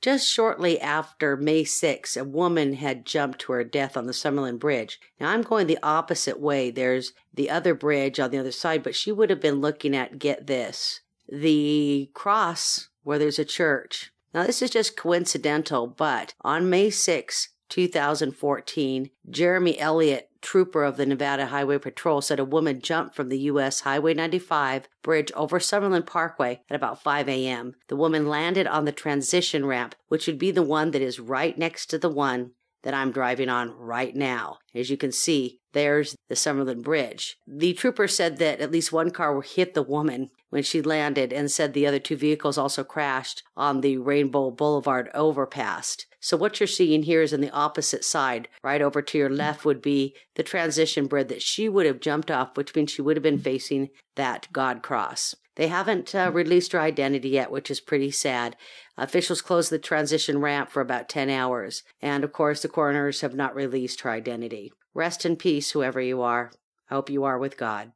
Just shortly after May 6, a woman had jumped to her death on the Summerlin Bridge. Now I'm going the opposite way. There's the other bridge on the other side, but she would have been looking at, get this, the cross where there's a church. Now this is just coincidental, but on May 6, 2014, Jeremy Elliott, trooper of the Nevada Highway Patrol, said a woman jumped from the U.S. Highway 95 bridge over Summerlin Parkway at about 5 a.m. The woman landed on the transition ramp, which would be the one that is right next to the one that I'm driving on right now. As you can see, there's the Summerlin Bridge. The trooper said that at least one car hit the woman when she landed and said the other two vehicles also crashed on the Rainbow Boulevard overpass. So what you're seeing here is on the opposite side. Right over to your left would be the transition bridge that she would have jumped off, which means she would have been facing that God cross. They haven't uh, mm. released her identity yet, which is pretty sad. Officials closed the transition ramp for about 10 hours. And of course, the coroners have not released her identity. Rest in peace, whoever you are. I hope you are with God.